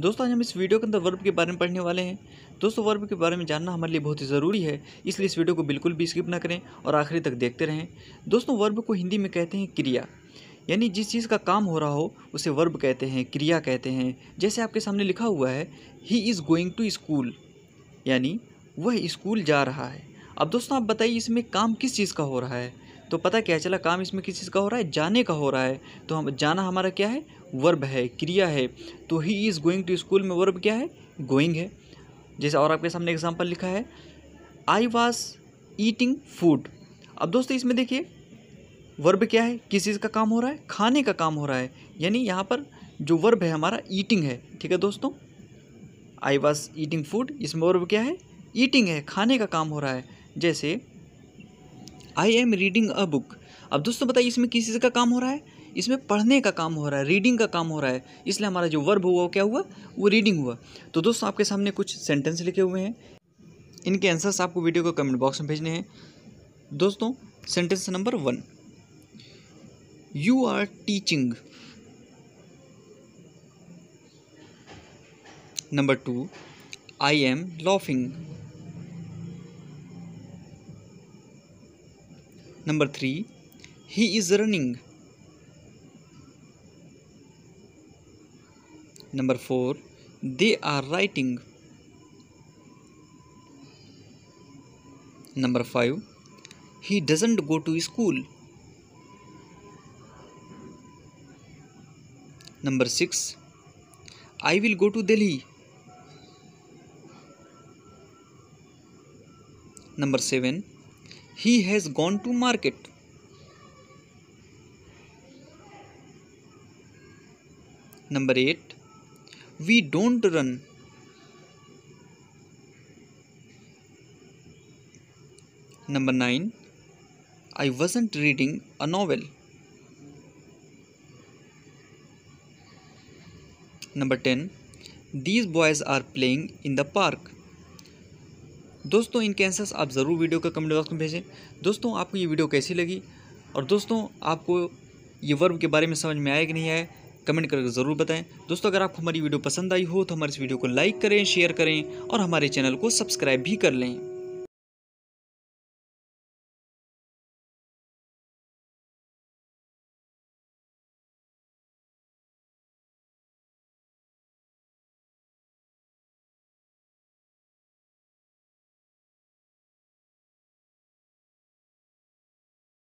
दोस्तों आज हम इस वीडियो के अंदर वर्ब के बारे में पढ़ने वाले हैं दोस्तों वर्ब के बारे में जानना हमारे लिए बहुत ही ज़रूरी है इसलिए इस वीडियो को बिल्कुल भी स्किप ना करें और आखिरी तक देखते रहें दोस्तों वर्ब को हिंदी में कहते हैं क्रिया यानी जिस चीज़ का काम हो रहा हो उसे वर्ब कहते हैं क्रिया कहते हैं जैसे आपके सामने लिखा हुआ है he is going to school यानी वह स्कूल जा रहा है अब दोस्तों आप बताइए इसमें काम किस चीज़ का हो रहा है तो पता क्या चला काम इसमें किस चीज़ का हो रहा है जाने का हो रहा है तो हम जाना हमारा क्या है वर्ब है क्रिया है तो he is going to school में वर्ब क्या है गोइंग है जैसे और आपके सामने एग्जाम्पल लिखा है आई वॉज ईटिंग फूड अब दोस्तों इसमें देखिए वर्ब क्या है किस चीज़ का काम हो रहा है खाने का काम हो रहा है यानी यहाँ पर जो वर्ब है हमारा ईटिंग है ठीक है दोस्तों आई वॉज ईटिंग फूड इसमें वर्ब क्या है ईटिंग है खाने का काम हो रहा है जैसे I am reading a book अब दोस्तों बताइए इसमें किस चीज़ का काम हो रहा है इसमें पढ़ने का काम हो रहा है रीडिंग का काम हो रहा है इसलिए हमारा जो वर्ब हुआ वो क्या हुआ वो रीडिंग हुआ तो दोस्तों आपके सामने कुछ सेंटेंस लिखे हुए हैं इनके आंसर्स आपको वीडियो को कमेंट बॉक्स में भेजने हैं दोस्तों sentence number one you are teaching number two I am laughing Number 3. He is running. Number 4. They are writing. Number 5. He doesn't go to school. Number 6. I will go to Delhi. Number 7 he has gone to market number 8 we don't run number 9 i wasn't reading a novel number 10 these boys are playing in the park दोस्तों इनके answers आप ज़रूर video का comment box में भेजें दोस्तों आपको ये वीडियो कैसी लगी और दोस्तों आपको ये वर्ब के बारे में समझ में आया कि नहीं आया कमेंट करके ज़रूर बताएं दोस्तों अगर आपको हमारी वीडियो पसंद आई हो तो हमारे इस वीडियो को लाइक करें शेयर करें और हमारे चैनल को सब्सक्राइब भी कर लें